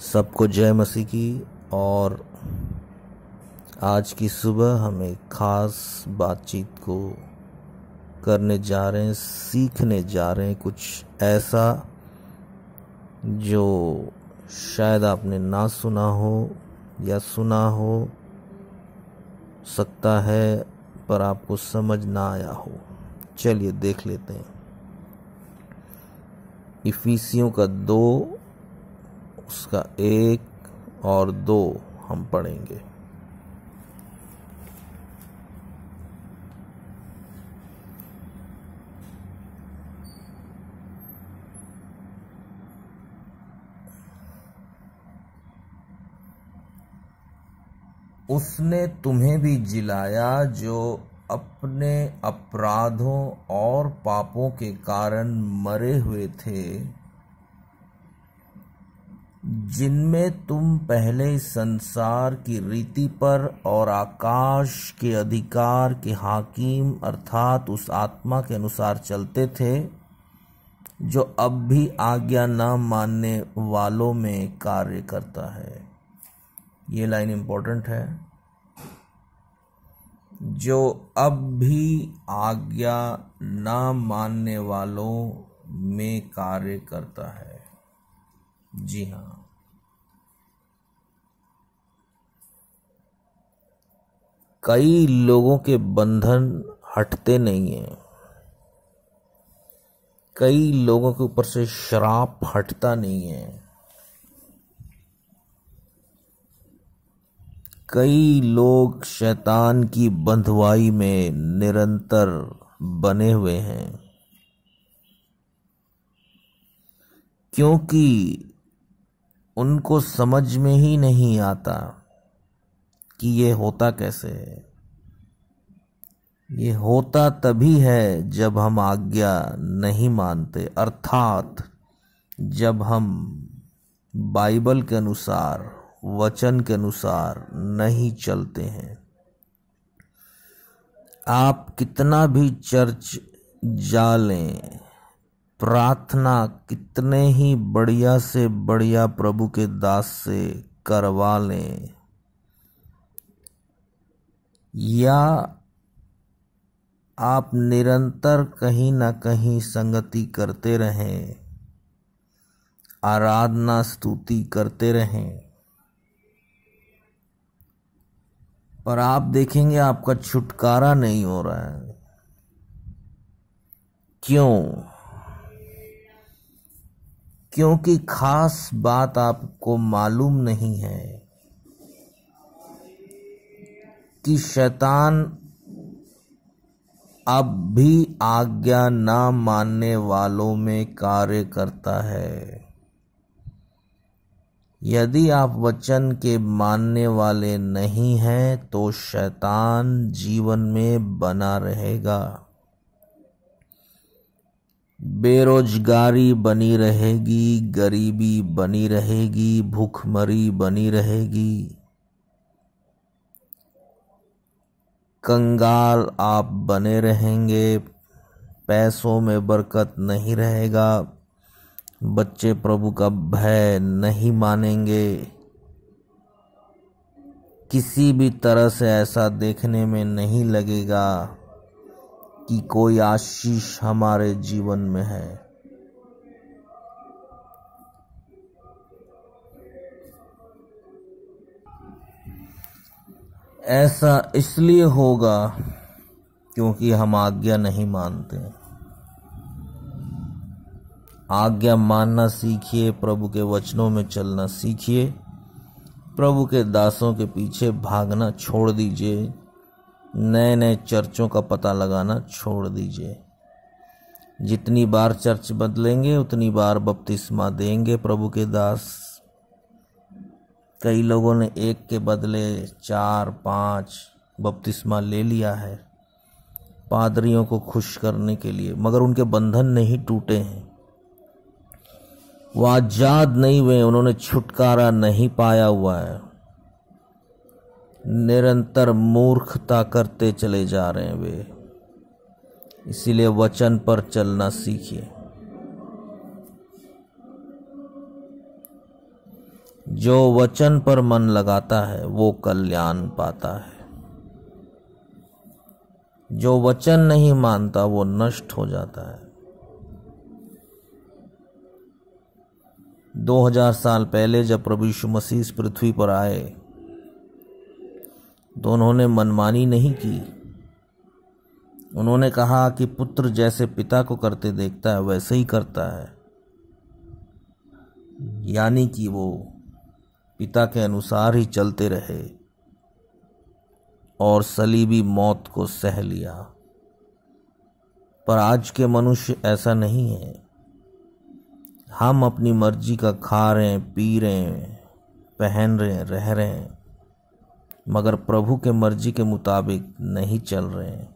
सबको जय मसीह की और आज की सुबह हम एक ख़ास बातचीत को करने जा रहे हैं सीखने जा रहे हैं कुछ ऐसा जो शायद आपने ना सुना हो या सुना हो सकता है पर आपको समझ ना आया हो चलिए देख लेते हैं इफिसियों का दो उसका एक और दो हम पढ़ेंगे उसने तुम्हें भी जिलाया जो अपने अपराधों और पापों के कारण मरे हुए थे जिनमें तुम पहले संसार की रीति पर और आकाश के अधिकार के हाकिम अर्थात उस आत्मा के अनुसार चलते थे जो अब भी आज्ञा न मानने वालों में कार्य करता है ये लाइन इम्पोर्टेंट है जो अब भी आज्ञा न मानने वालों में कार्य करता है जी हाँ कई लोगों के बंधन हटते नहीं हैं कई लोगों के ऊपर से शराप हटता नहीं है कई लोग शैतान की बंधवाई में निरंतर बने हुए हैं क्योंकि उनको समझ में ही नहीं आता कि ये होता कैसे है ये होता तभी है जब हम आज्ञा नहीं मानते अर्थात जब हम बाइबल के अनुसार वचन के अनुसार नहीं चलते हैं आप कितना भी चर्च जा लें प्रार्थना कितने ही बढ़िया से बढ़िया प्रभु के दास से करवा लें या आप निरंतर कहीं ना कहीं संगति करते रहें आराधना स्तुति करते रहें पर आप देखेंगे आपका छुटकारा नहीं हो रहा है क्यों क्योंकि खास बात आपको मालूम नहीं है कि शैतान अब भी आज्ञा न मानने वालों में कार्य करता है यदि आप वचन के मानने वाले नहीं हैं तो शैतान जीवन में बना रहेगा बेरोजगारी बनी रहेगी गरीबी बनी रहेगी भूखमरी बनी रहेगी कंगाल आप बने रहेंगे पैसों में बरकत नहीं रहेगा बच्चे प्रभु का भय नहीं मानेंगे किसी भी तरह से ऐसा देखने में नहीं लगेगा कि कोई आशीष हमारे जीवन में है ऐसा इसलिए होगा क्योंकि हम आज्ञा नहीं मानते आज्ञा मानना सीखिए प्रभु के वचनों में चलना सीखिए प्रभु के दासों के पीछे भागना छोड़ दीजिए नए नए चर्चों का पता लगाना छोड़ दीजिए जितनी बार चर्च बदलेंगे उतनी बार बपतिस्मा देंगे प्रभु के दास कई लोगों ने एक के बदले चार पाँच बपतिस्मा ले लिया है पादरियों को खुश करने के लिए मगर उनके बंधन नहीं टूटे हैं वो आजाद नहीं हुए उन्होंने छुटकारा नहीं पाया हुआ है निरंतर मूर्खता करते चले जा रहे हैं वे इसीलिए वचन पर चलना सीखिए जो वचन पर मन लगाता है वो कल्याण पाता है जो वचन नहीं मानता वो नष्ट हो जाता है 2000 साल पहले जब प्रभु यीशु मसीह पृथ्वी पर आए तो उन्होंने मनमानी नहीं की उन्होंने कहा कि पुत्र जैसे पिता को करते देखता है वैसे ही करता है यानी कि वो पिता के अनुसार ही चलते रहे और सलीबी मौत को सह लिया पर आज के मनुष्य ऐसा नहीं है हम अपनी मर्जी का खा रहे हैं पी रहे हैं पहन रहे हैं रह रहे हैं मगर प्रभु के मर्जी के मुताबिक नहीं चल रहे हैं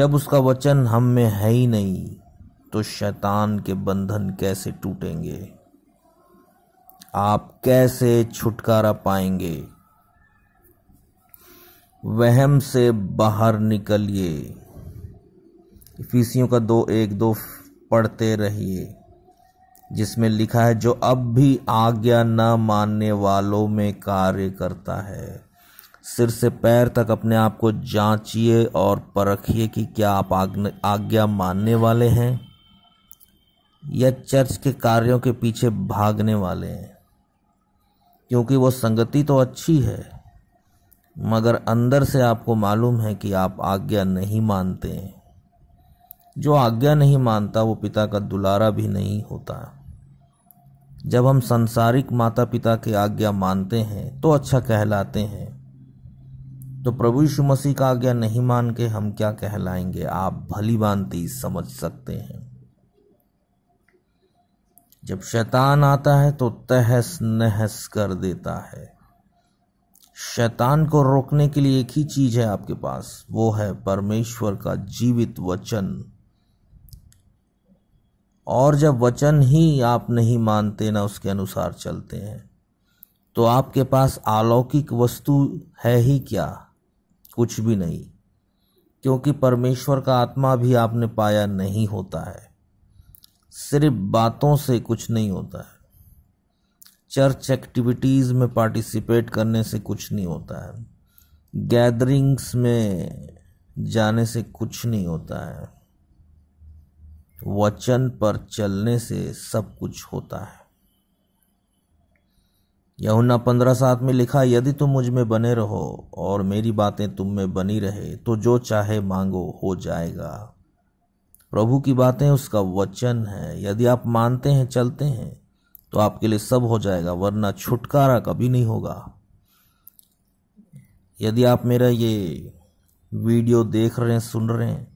जब उसका वचन हम में है ही नहीं तो शैतान के बंधन कैसे टूटेंगे आप कैसे छुटकारा पाएंगे वहम से बाहर निकलिए फीसियों का दो एक दो पढ़ते रहिए जिसमें लिखा है जो अब भी आज्ञा न मानने वालों में कार्य करता है सिर से पैर तक अपने आप को जांचिए और परखिए कि क्या आप आज्ञा मानने वाले हैं या चर्च के कार्यों के पीछे भागने वाले हैं क्योंकि वो संगति तो अच्छी है मगर अंदर से आपको मालूम है कि आप आज्ञा नहीं मानते हैं जो आज्ञा नहीं मानता वो पिता का दुलारा भी नहीं होता जब हम संसारिक माता पिता की आज्ञा मानते हैं तो अच्छा कहलाते हैं तो प्रभु यीशु मसीह का आज्ञा नहीं मान के हम क्या कहलाएंगे आप भली भांति समझ सकते हैं जब शैतान आता है तो तहस नहस कर देता है शैतान को रोकने के लिए एक ही चीज़ है आपके पास वो है परमेश्वर का जीवित वचन और जब वचन ही आप नहीं मानते ना उसके अनुसार चलते हैं तो आपके पास अलौकिक वस्तु है ही क्या कुछ भी नहीं क्योंकि परमेश्वर का आत्मा भी आपने पाया नहीं होता है सिर्फ बातों से कुछ नहीं होता है चर्च एक्टिविटीज़ में पार्टिसिपेट करने से कुछ नहीं होता है गैदरिंग्स में जाने से कुछ नहीं होता है वचन पर चलने से सब कुछ होता है यहुना पंद्रह सात में लिखा यदि तुम मुझ में बने रहो और मेरी बातें तुम में बनी रहे तो जो चाहे मांगो हो जाएगा प्रभु की बातें उसका वचन है यदि आप मानते हैं चलते हैं तो आपके लिए सब हो जाएगा वरना छुटकारा कभी नहीं होगा यदि आप मेरा ये वीडियो देख रहे हैं सुन रहे हैं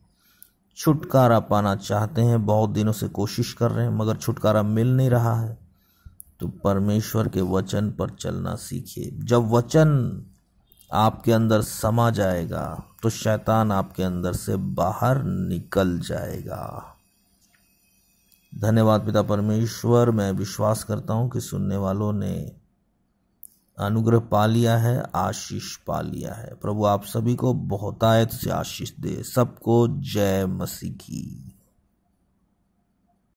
छुटकारा पाना चाहते हैं बहुत दिनों से कोशिश कर रहे हैं मगर छुटकारा मिल नहीं रहा है तो परमेश्वर के वचन पर चलना सीखिए जब वचन आपके अंदर समा जाएगा तो शैतान आपके अंदर से बाहर निकल जाएगा धन्यवाद पिता परमेश्वर मैं विश्वास करता हूँ कि सुनने वालों ने अनुग्रह पा लिया है आशीष पा लिया है प्रभु आप सभी को बहुतायत से आशीष दे सबको जय मसीह की